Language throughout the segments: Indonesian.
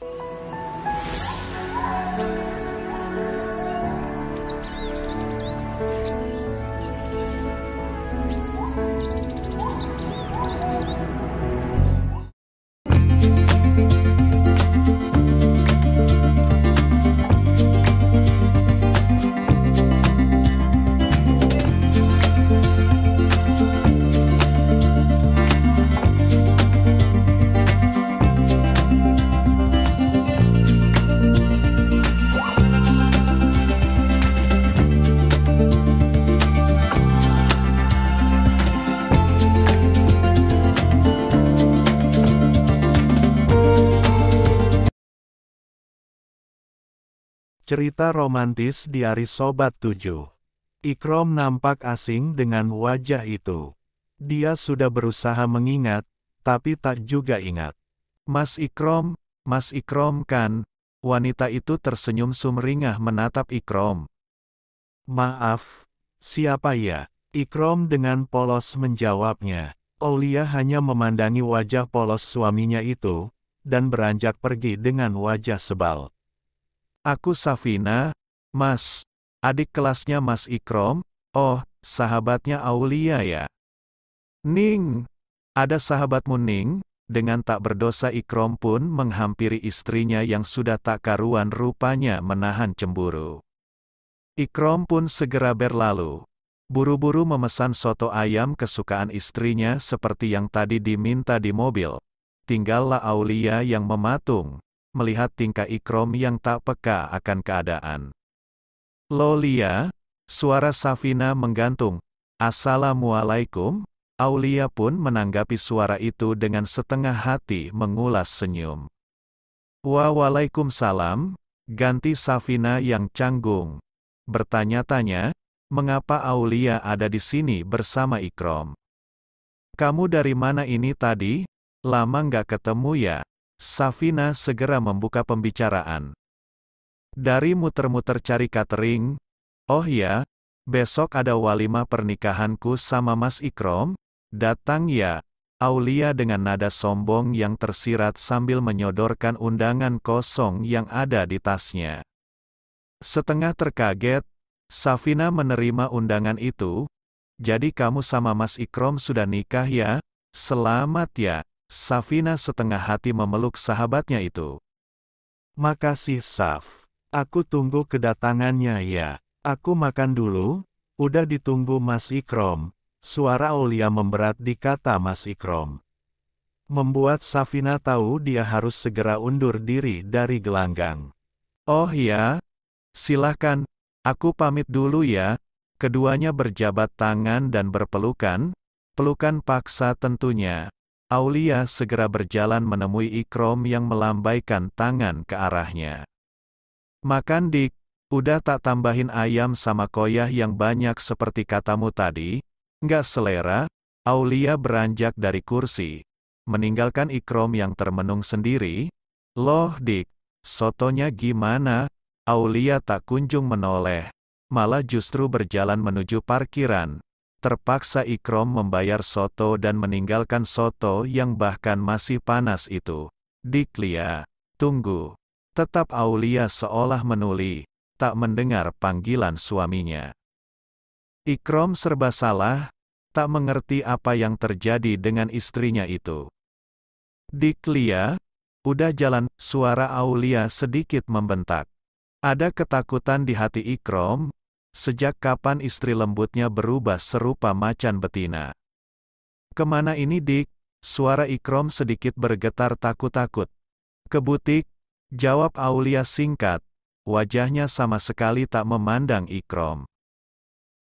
you Cerita romantis diari Sobat tujuh. Ikrom nampak asing dengan wajah itu. Dia sudah berusaha mengingat, tapi tak juga ingat. Mas Ikrom, Mas Ikrom kan? Wanita itu tersenyum sumringah menatap Ikrom. Maaf, siapa ya? Ikrom dengan polos menjawabnya. Olia hanya memandangi wajah polos suaminya itu, dan beranjak pergi dengan wajah sebal. Aku Safina, Mas. Adik kelasnya Mas Ikrom, oh, sahabatnya Aulia ya. Ning. Ada sahabatmu Ning, dengan tak berdosa Ikrom pun menghampiri istrinya yang sudah tak karuan rupanya menahan cemburu. Ikrom pun segera berlalu. Buru-buru memesan soto ayam kesukaan istrinya seperti yang tadi diminta di mobil. Tinggallah Aulia yang mematung melihat tingkah Ikrom yang tak peka akan keadaan. Lolia, suara Safina menggantung. Assalamualaikum, Aulia pun menanggapi suara itu dengan setengah hati mengulas senyum. Waalaikumsalam, ganti Safina yang canggung. Bertanya-tanya, mengapa Aulia ada di sini bersama Ikrom? Kamu dari mana ini tadi? Lama nggak ketemu ya? Safina segera membuka pembicaraan. Dari muter-muter cari catering, oh ya, besok ada walimah pernikahanku sama Mas Ikrom, datang ya. Aulia dengan nada sombong yang tersirat sambil menyodorkan undangan kosong yang ada di tasnya. Setengah terkaget, Safina menerima undangan itu, jadi kamu sama Mas Ikrom sudah nikah ya? Selamat ya. Safina setengah hati memeluk sahabatnya itu. Makasih Saf. Aku tunggu kedatangannya ya. Aku makan dulu, udah ditunggu Mas Ikrom. Suara Olia memberat di kata Mas Ikrom. Membuat Safina tahu dia harus segera undur diri dari gelanggang. Oh ya, silahkan, aku pamit dulu ya. Keduanya berjabat tangan dan berpelukan, pelukan paksa tentunya. Aulia segera berjalan menemui Ikrom yang melambaikan tangan ke arahnya. Makan dik, udah tak tambahin ayam sama koyah yang banyak seperti katamu tadi, nggak selera, Aulia beranjak dari kursi, meninggalkan Ikrom yang termenung sendiri. Loh dik, sotonya gimana? Aulia tak kunjung menoleh, malah justru berjalan menuju parkiran, terpaksa Ikrom membayar soto dan meninggalkan soto yang bahkan masih panas itu. Diklia, tunggu. Tetap Aulia seolah menuli, tak mendengar panggilan suaminya. Ikrom serba salah, tak mengerti apa yang terjadi dengan istrinya itu. Diklia, udah jalan, suara Aulia sedikit membentak. Ada ketakutan di hati Ikrom, Sejak kapan istri lembutnya berubah serupa macan betina? Kemana ini dik? Suara Ikrom sedikit bergetar takut-takut. Ke butik. jawab Aulia singkat, wajahnya sama sekali tak memandang Ikrom.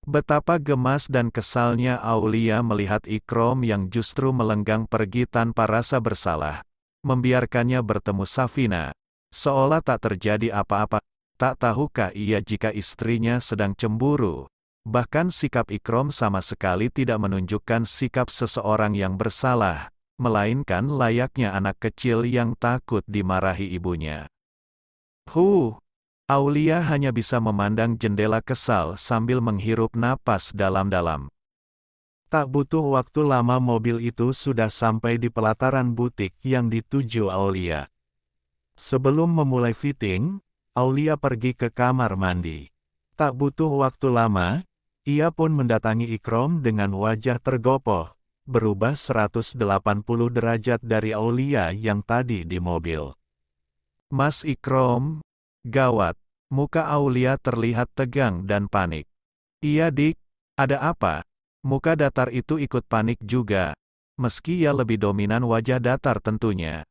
Betapa gemas dan kesalnya Aulia melihat Ikrom yang justru melenggang pergi tanpa rasa bersalah, membiarkannya bertemu Safina, seolah tak terjadi apa-apa. Tak tahukah ia jika istrinya sedang cemburu? Bahkan sikap ikrom sama sekali tidak menunjukkan sikap seseorang yang bersalah, melainkan layaknya anak kecil yang takut dimarahi ibunya. Huh, Aulia hanya bisa memandang jendela kesal sambil menghirup napas dalam-dalam. Tak butuh waktu lama mobil itu sudah sampai di pelataran butik yang dituju Aulia. Sebelum memulai fitting, Aulia pergi ke kamar mandi. Tak butuh waktu lama, ia pun mendatangi Ikrom dengan wajah tergopoh, berubah 180 derajat dari Aulia yang tadi di mobil. Mas Ikrom, gawat, muka Aulia terlihat tegang dan panik. Iya dik, ada apa? Muka datar itu ikut panik juga, meski ia lebih dominan wajah datar tentunya.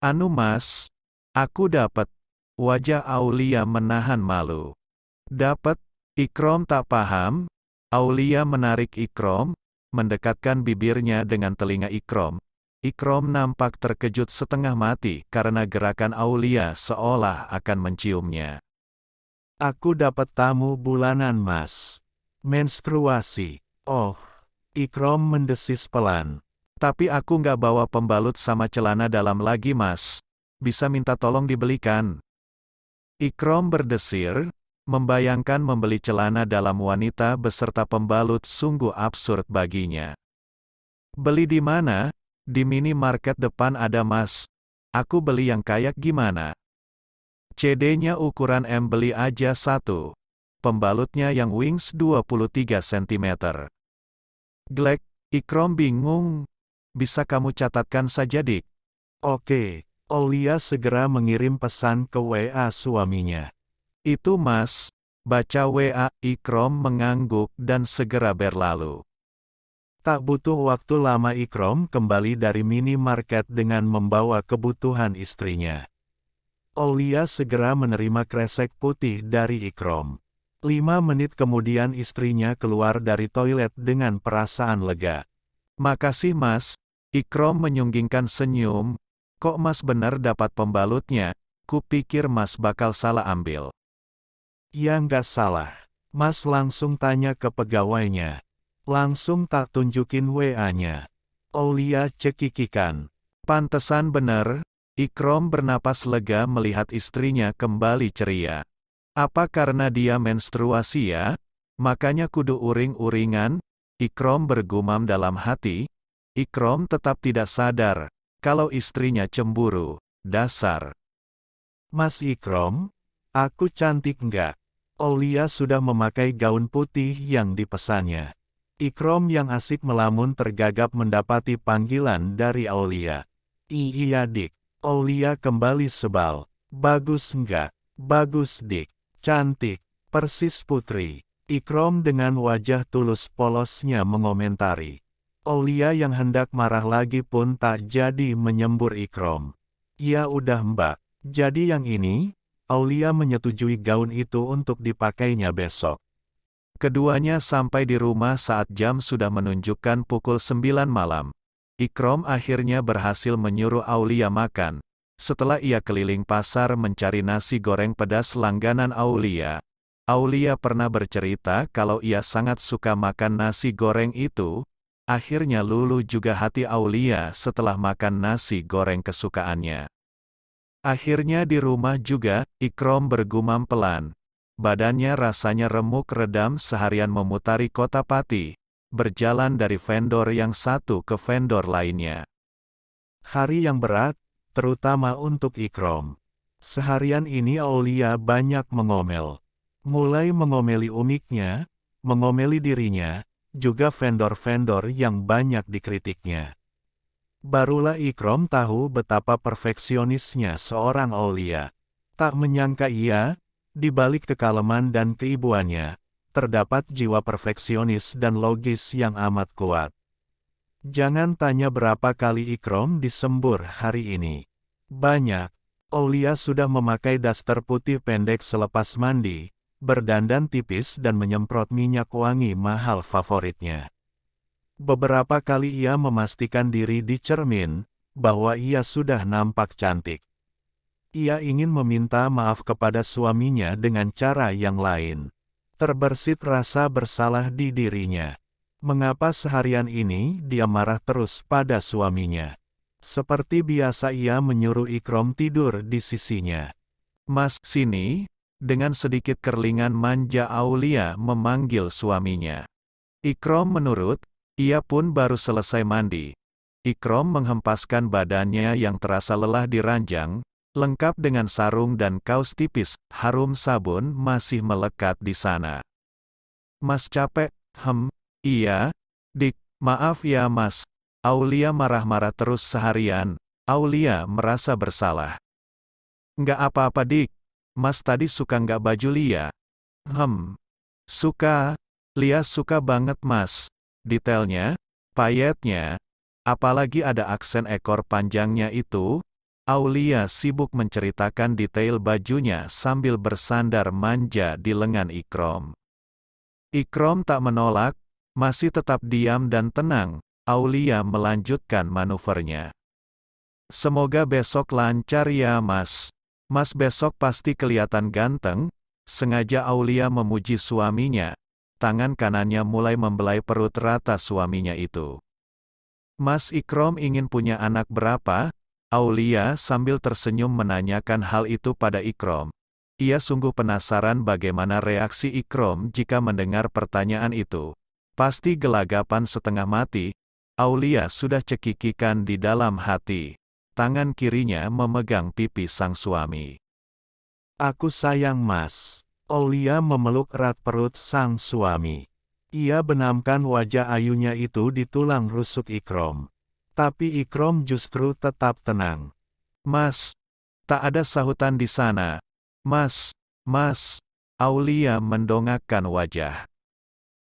Anu mas, aku dapat, wajah Aulia menahan malu. Dapat, Ikrom tak paham, Aulia menarik Ikrom, mendekatkan bibirnya dengan telinga Ikrom. Ikrom nampak terkejut setengah mati karena gerakan Aulia seolah akan menciumnya. Aku dapat tamu bulanan mas. Menstruasi. Oh. Ikrom mendesis pelan. Tapi aku nggak bawa pembalut sama celana dalam lagi mas. Bisa minta tolong dibelikan. Ikrom berdesir, membayangkan membeli celana dalam wanita beserta pembalut sungguh absurd baginya. Beli di mana? Di minimarket depan ada mas. Aku beli yang kayak gimana? CD-nya ukuran M beli aja satu. Pembalutnya yang wings 23 cm. Glek, Ikrom bingung. Bisa kamu catatkan saja dik. Oke. Olia segera mengirim pesan ke WA suaminya. Itu mas, baca WA, Ikrom mengangguk dan segera berlalu. Tak butuh waktu lama Ikrom kembali dari minimarket dengan membawa kebutuhan istrinya. Olia segera menerima kresek putih dari Ikrom. Lima menit kemudian istrinya keluar dari toilet dengan perasaan lega. Makasih mas, Ikrom menyunggingkan senyum, Kok Mas benar dapat pembalutnya? Kupikir Mas bakal salah ambil. Ya nggak salah. Mas langsung tanya ke pegawainya. Langsung tak tunjukin WA-nya. olia oh cekikikan. Pantesan benar, Ikrom bernapas lega melihat istrinya kembali ceria. Apa karena dia menstruasi ya? Makanya kudu uring-uringan, Ikrom bergumam dalam hati. Ikrom tetap tidak sadar, kalau istrinya cemburu, dasar. Mas Ikrom, aku cantik nggak? Olia sudah memakai gaun putih yang dipesannya. Ikrom yang asik melamun tergagap mendapati panggilan dari Aulia. Iya dik. Aulia kembali sebal. Bagus enggak? Bagus dik. Cantik. Persis putri. Ikrom dengan wajah tulus polosnya mengomentari. Olia yang hendak marah lagi pun tak jadi menyembur Ikrom. Ya udah mbak, jadi yang ini, Aulia menyetujui gaun itu untuk dipakainya besok. Keduanya sampai di rumah saat jam sudah menunjukkan pukul 9 malam. Ikrom akhirnya berhasil menyuruh Aulia makan. Setelah ia keliling pasar mencari nasi goreng pedas langganan Aulia, Aulia pernah bercerita kalau ia sangat suka makan nasi goreng itu, Akhirnya luluh juga hati Aulia setelah makan nasi goreng kesukaannya. Akhirnya di rumah juga, Ikrom bergumam pelan. Badannya rasanya remuk redam seharian memutari kota Pati, berjalan dari vendor yang satu ke vendor lainnya. Hari yang berat, terutama untuk Ikrom. Seharian ini Aulia banyak mengomel. Mulai mengomeli uniknya, mengomeli dirinya, juga vendor-vendor yang banyak dikritiknya. Barulah Ikrom tahu betapa perfeksionisnya seorang Aulia. Tak menyangka ia, di balik kekaleman dan keibuannya, terdapat jiwa perfeksionis dan logis yang amat kuat. Jangan tanya berapa kali Ikrom disembur hari ini. Banyak, Aulia sudah memakai daster putih pendek selepas mandi, berdandan tipis dan menyemprot minyak wangi mahal favoritnya. Beberapa kali ia memastikan diri di cermin bahwa ia sudah nampak cantik. Ia ingin meminta maaf kepada suaminya dengan cara yang lain. Terbersit rasa bersalah di dirinya. Mengapa seharian ini dia marah terus pada suaminya? Seperti biasa ia menyuruh Ikrom tidur di sisinya. Mas, sini, dengan sedikit kerlingan manja Aulia memanggil suaminya. Ikrom menurut, ia pun baru selesai mandi. Ikrom menghempaskan badannya yang terasa lelah di ranjang, lengkap dengan sarung dan kaos tipis, harum sabun masih melekat di sana. Mas capek, hem, iya, dik, maaf ya mas. Aulia marah-marah terus seharian, Aulia merasa bersalah. Nggak apa-apa dik, Mas tadi suka nggak baju Lia? Hmm. Suka. Lia suka banget mas. Detailnya, payetnya, apalagi ada aksen ekor panjangnya itu, Aulia sibuk menceritakan detail bajunya sambil bersandar manja di lengan Ikrom. Ikrom tak menolak, masih tetap diam dan tenang, Aulia melanjutkan manuvernya. Semoga besok lancar ya mas. Mas besok pasti kelihatan ganteng, sengaja Aulia memuji suaminya. Tangan kanannya mulai membelai perut rata suaminya itu. Mas Ikrom ingin punya anak berapa? Aulia sambil tersenyum menanyakan hal itu pada Ikrom. Ia sungguh penasaran bagaimana reaksi Ikrom jika mendengar pertanyaan itu. Pasti gelagapan setengah mati, Aulia sudah cekikikan di dalam hati. Tangan kirinya memegang pipi sang suami. Aku sayang mas. Olia memeluk erat perut sang suami. Ia benamkan wajah ayunya itu di tulang rusuk Ikrom. Tapi Ikrom justru tetap tenang. Mas, tak ada sahutan di sana. Mas, mas, Aulia mendongakkan wajah.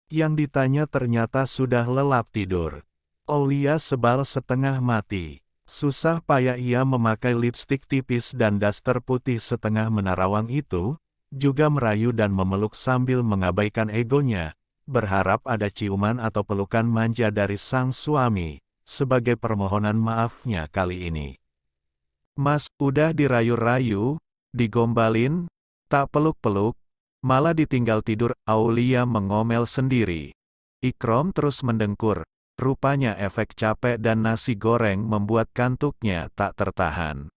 Yang ditanya ternyata sudah lelap tidur. Aulia sebal setengah mati. Susah payah ia memakai lipstik tipis dan daster putih setengah menarawang itu, juga merayu dan memeluk sambil mengabaikan egonya, berharap ada ciuman atau pelukan manja dari sang suami, sebagai permohonan maafnya kali ini. Mas, udah dirayu-rayu, digombalin, tak peluk-peluk, malah ditinggal tidur, Aulia mengomel sendiri. Ikrom terus mendengkur, Rupanya efek capek dan nasi goreng membuat kantuknya tak tertahan.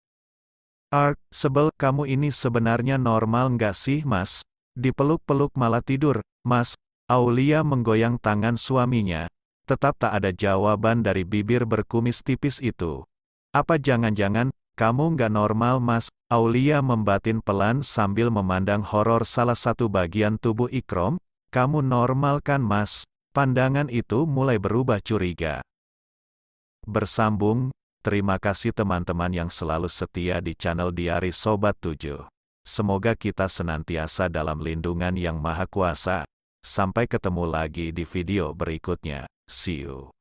Ark, sebel kamu ini sebenarnya normal nggak sih mas? Dipeluk-peluk malah tidur, mas. Aulia menggoyang tangan suaminya. Tetap tak ada jawaban dari bibir berkumis tipis itu. Apa jangan-jangan, kamu nggak normal mas? Aulia membatin pelan sambil memandang horor salah satu bagian tubuh Ikrom. Kamu normal kan mas? Pandangan itu mulai berubah curiga. Bersambung, terima kasih teman-teman yang selalu setia di channel Diari Sobat 7. Semoga kita senantiasa dalam lindungan yang maha kuasa. Sampai ketemu lagi di video berikutnya. See you.